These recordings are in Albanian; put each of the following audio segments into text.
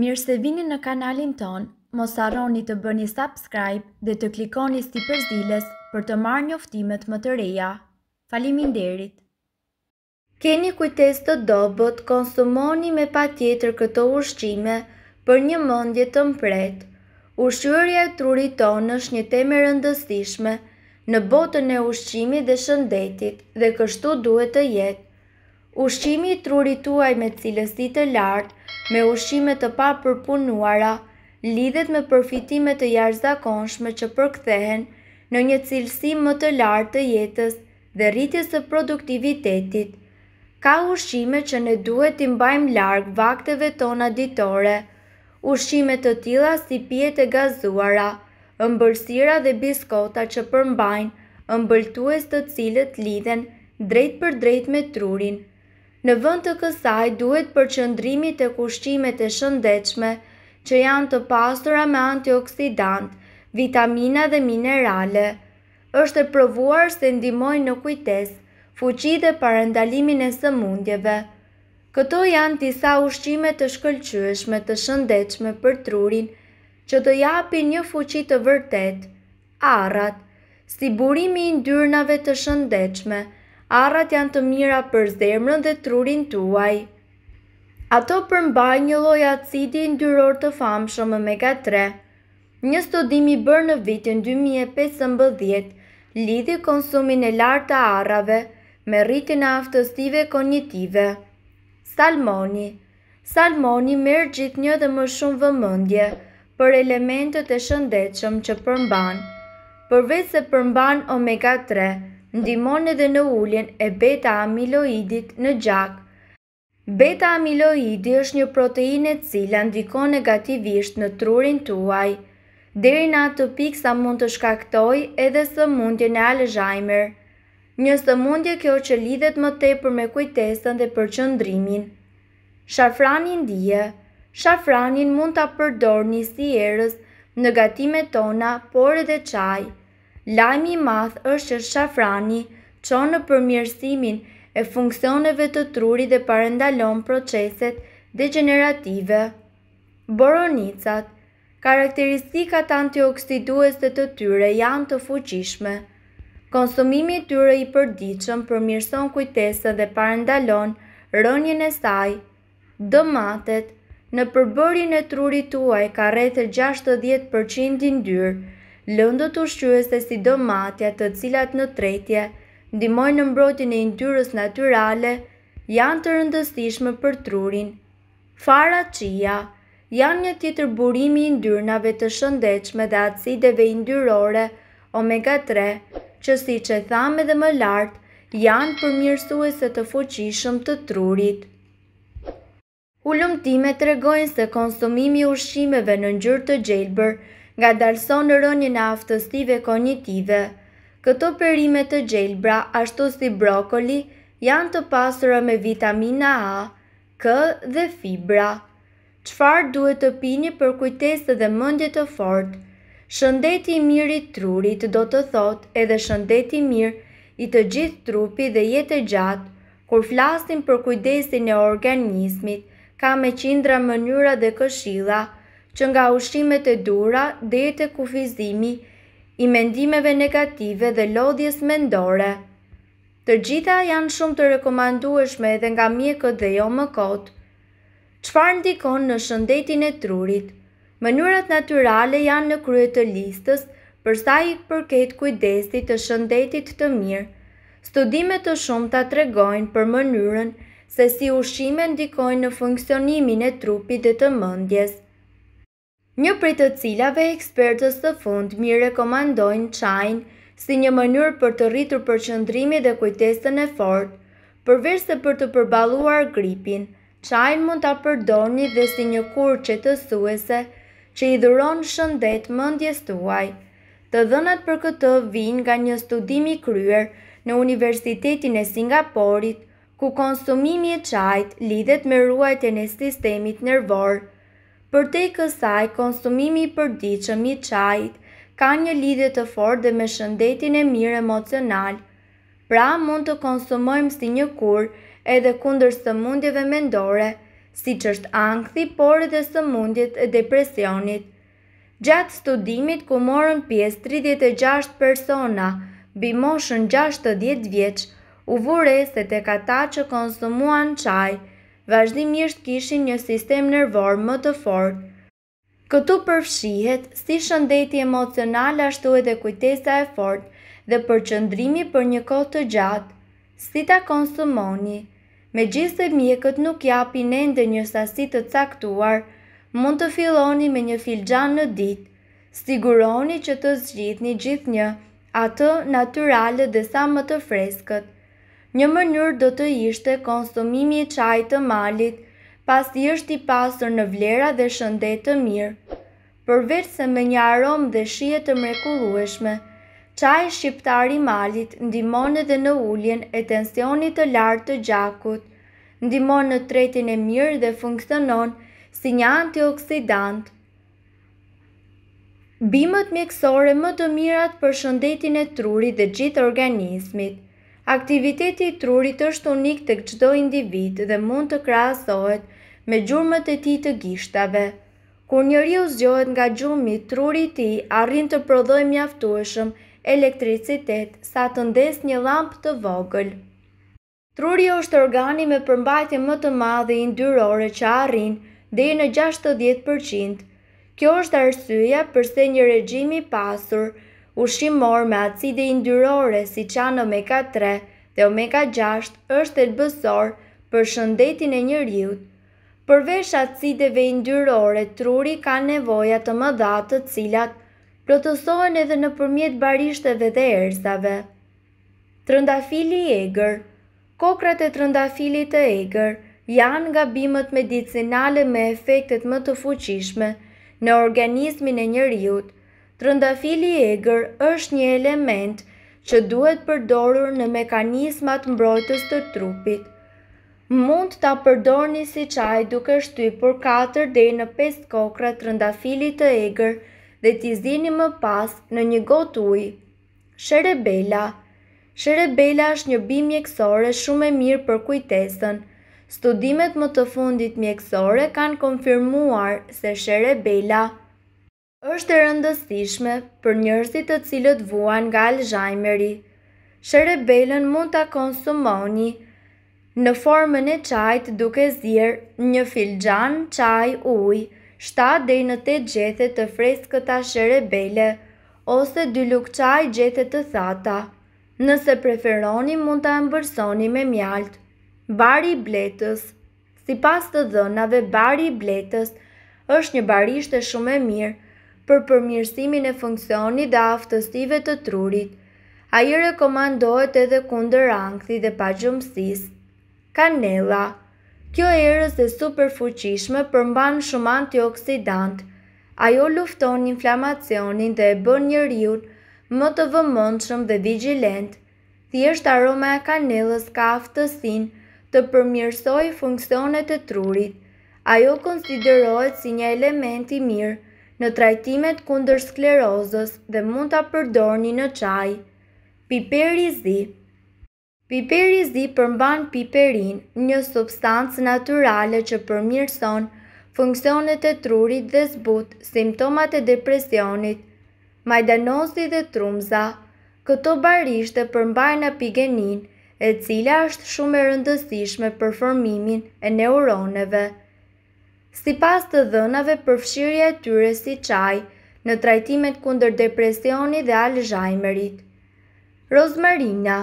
Mirë se vini në kanalin ton, mos arroni të bëni subscribe dhe të klikoni sti përzilës për të marrë një më të reja. Falimin derit! Keni kujtes të dobot, konsumoni me pa tjetër këto ushqime për një mëndje të mpret. Ushqyërja e truri tonë është një teme rëndësishme në botën e ushqimi dhe shëndetit dhe kështu duhet të jetë. Ushqimi i truri tuaj me cilësit të lartë me ushqime të pa përpunuara, lidhet me përfitimet të jarëzakonshme që përkthehen në një cilësi më të lartë të jetës dhe rritjes të produktivitetit. Ka ushqime që ne duhet të mbajmë largë vakteve tona ditore, ushqime të tila si pjetë e gazuara, ëmbëlsira dhe biskota që përmbajnë ëmbëltues të cilët lidhen drejt për drejt me trurin, Në vënd të kësaj duhet për qëndrimit e kushqimet e shëndechme që janë të pastora me antioksidant, vitamina dhe minerale. Êshtë e provuar se ndimojnë në kujtes, fuqi dhe parendalimin e sëmundjeve. Këto janë disa ushqime të shkëllqyëshme të shëndechme për trurin që të japi një fuqi të vërtet, arat, si burimi i ndyrnave të shëndechme, arrat janë të mira për zemrën dhe trurin tuaj. Ato përmbaj një loj acidi ndyror të famë shumë omega 3. Një studimi bërë në vitin 2015 lidhi konsumin e lartë të arrave me rritin e aftësive kognitive. Salmoni Salmoni merë gjithë një dhe më shumë vëmëndje për elementet e shëndetëshëm që përmban. Përvej se përmban omega ndimon edhe në ulljen e beta amiloidit në gjak. Beta amiloidi është një proteine e cila ndikon negativisht në trurin tuaj, deri në atë pikë sa mund të shkaktoj edhe së mundje në Alzheimer. Një së mundje kjo që lidhet më tepër me kujtesën dhe qëndrimin. Shafranin dhije Shafranin mund të përdor një si erës në gatime tona, por edhe qaj. Lajmi i madh është që shafrani çon në përmirësimin e funksioneve të trurit dhe parandalon proceset degenerative. Boronicat, karakteristikat antioksiduese të tyre janë të fuqishme. Konsumimi i tyre i përditshëm përmjërson kujtesën dhe parandalon rënjën e saj. Dëmatet në përbërjen e trurit tuaj ka rreth 60% yndyrë lëndët ushqyëse si domatja të cilat në tretje, ndimojnë në mbrojtjen e yndyrës natyrale, janë të rëndësishme për trurin. Fara qia janë një tjetër burimi i yndyrnave të shëndetshme dhe acideve yndyrore omega 3, që siç e thamë edhe më lart, janë përmirësuese të fuqishëm të trurit. të tregojnë se konsumimi i ushqimeve në ngjyrë të gjelbër nga dalson në rënjë në kognitive. Këto perime të gjelbra, ashtu si brokoli, janë të pasura me vitamina A, K dhe fibra. Qfar duhet të pini për kujtesë dhe mëndje të fort? Shëndeti i mirë i trurit do të thot edhe shëndeti i mirë i të gjithë trupi dhe jetë gjatë, kur flastin për kujdesin e organismit, ka me qindra mënyra dhe këshila, që nga ushimet e dura dhe e të kufizimi i mendimeve negative dhe lodhjes mendore. Të gjitha janë shumë të rekomandueshme edhe nga mjekët dhe jo më kotë. Qfar ndikon në shëndetin e trurit? Mënyrat naturale janë në kryet të listës përsa i përket kujdesit të shëndetit të mirë. Studimet të shumë të tregojnë për mënyrën se si ushime ndikojnë në funksionimin e trupit dhe të mëndjes. Një prej të cilave ekspertës të fund mi rekomandojnë qajnë si një mënyrë për të rritur për qëndrimi dhe kujtesën e fort, përver se për të përbaluar gripin, qajnë mund të përdoni dhe si një kur që të suese që i dhuron shëndet mëndjes tuaj. Të dhënat për këtë vinë nga një studimi kryer në Universitetin e Singaporit, ku konsumimi e qajt lidhet me ruajtjen e sistemit nervorë, Për te kësaj, konsumimi i përdiqëm i qajt ka një lidhje të fort dhe me shëndetin e mirë emocional, pra mund të konsumojmë si një kur edhe kundër së mundjeve mendore, si që është angthi, por edhe së mundjet e depresionit. Gjatë studimit ku morën pjesë 36 persona, bimoshën 6-10 vjeqë, uvure se të kata që konsumuan qajtë, vazhdimisht kishin një sistem nervor më të fort. Këtu përfshihet si shëndeti emocional ashtu edhe kujtesa e fort dhe përqëndrimi për një kohë të gjatë, si ta konsumoni. Me gjithë mjekët nuk japi nende një sasit të caktuar, mund të filoni me një filxan në ditë, siguroni që të zgjithni gjithë një, atë naturalë dhe sa më të freskët. Një mënyrë do të ishte konsumimi i qaj të malit, pas të është i pasur në vlera dhe shëndet të mirë. Përveç se me një aromë dhe shije të mrekullueshme, qaj shqiptari malit ndimon edhe në ulljen e tensionit të lartë të gjakut, ndimon në tretin e mirë dhe funksionon si një antioksidant. Bimët mjekësore më të mirat për shëndetin e truri dhe gjithë organismit – Aktiviteti i trurit është unik të gjdo individ dhe mund të krasohet me gjurëmët e ti të gishtave. Kur njëri u zgjohet nga gjumi, trurit ti arrin të prodhoj mjaftueshëm elektricitet sa të ndes një lampë të vogël. Truri është organi me përmbajtje më të madhe i ndyrore që arrin dhe i në 60%. Kjo është arsyeja përse një regjimi pasur Ushimor me acide indyrore si qanë omega 3 dhe omega 6 është e lbësor për shëndetin e një rjut. Përveç acideve indyrore, truri ka nevoja të më datë të cilat plotësohen edhe në përmjet barishteve dhe erzave. Trëndafili e egrë Kokrat e trëndafilit të egrë janë nga bimët medicinale me efektet më të fuqishme në organizmin e një rjutë, Trëndafili e egr është një element që duhet përdorur në mekanismat mbrojtës të trupit. Mund të përdor një si qaj duke shty për 4 dhe në 5 kokra trëndafili të egër dhe t'i zini më pas në një got uj. Sherebella Sherebella është një bi mjekësore shumë e mirë për kujtesën. Studimet më të fundit mjekësore kanë konfirmuar se Sherebella është e rëndësishme për njërësit të cilët vuan nga alzhajmeri. Sherebelën mund të konsumoni në formën e qajt duke zirë një filxan qaj uj, 7 dhe në 8 gjethet të freskëta sherebele, ose 2 luk qaj gjethet të thata. Nëse preferoni mund të embërsoni me mjaltë. Bari bletës Si pas të dhënave, bari bletës është një barishtë e shumë e mirë, për përmjërsimin e funksionit dhe aftësive të trurit. A i rekomandohet edhe kunder angthi dhe pa gjumësis. Kanela Kjo erës e super fuqishme përmban shumë antioksidant. Ajo lufton inflamacionin dhe e bën një riun më të vëmëndshëm dhe vigilent. Thjesht aroma e kanelës ka aftësin të përmjërsoj funksionet e trurit. Ajo konsiderohet si një elementi mirë në trajtimet kundër sklerozës dhe mund të përdorni në qaj. Piperi zi Piperi zi përmban piperin, një substancë naturale që përmirëson funksionet e trurit dhe zbut, simptomat e depresionit, majdanozi dhe trumza, këto barishte përmbajnë apigenin e cila është shumë e rëndësishme për formimin e neuroneve si pas të dhënave përfshirje tyre si qaj në trajtimet kunder depresioni dhe alëzhajmerit. Rozmarina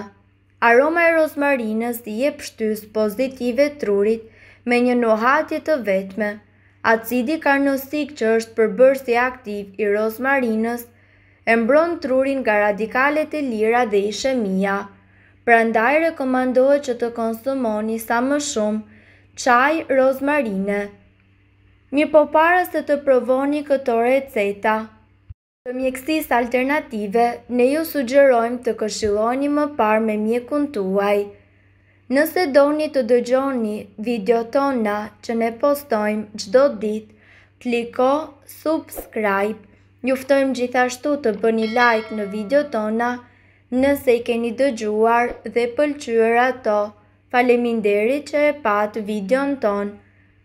Aroma e rozmarinës i e pështys pozitive trurit me një nohatje të vetme, acidi karnosik që është përbërsi aktiv i rozmarinës, e mbron trurin nga radikalet e lira dhe ishemia, prandaj rekomandohet që të konsumoni sa më shumë qaj rozmarinë mi po para se të provoni këto receta. Për mjekësis alternative, ne ju sugjerojmë të këshiloni më parë me mjekun tuaj. Nëse do një të dëgjoni video tona që ne postojmë gjdo dit, kliko subscribe, njuftojmë gjithashtu të bëni like në video tona nëse i keni dëgjuar dhe pëlqyra to. Faleminderit që e patë video në tonë.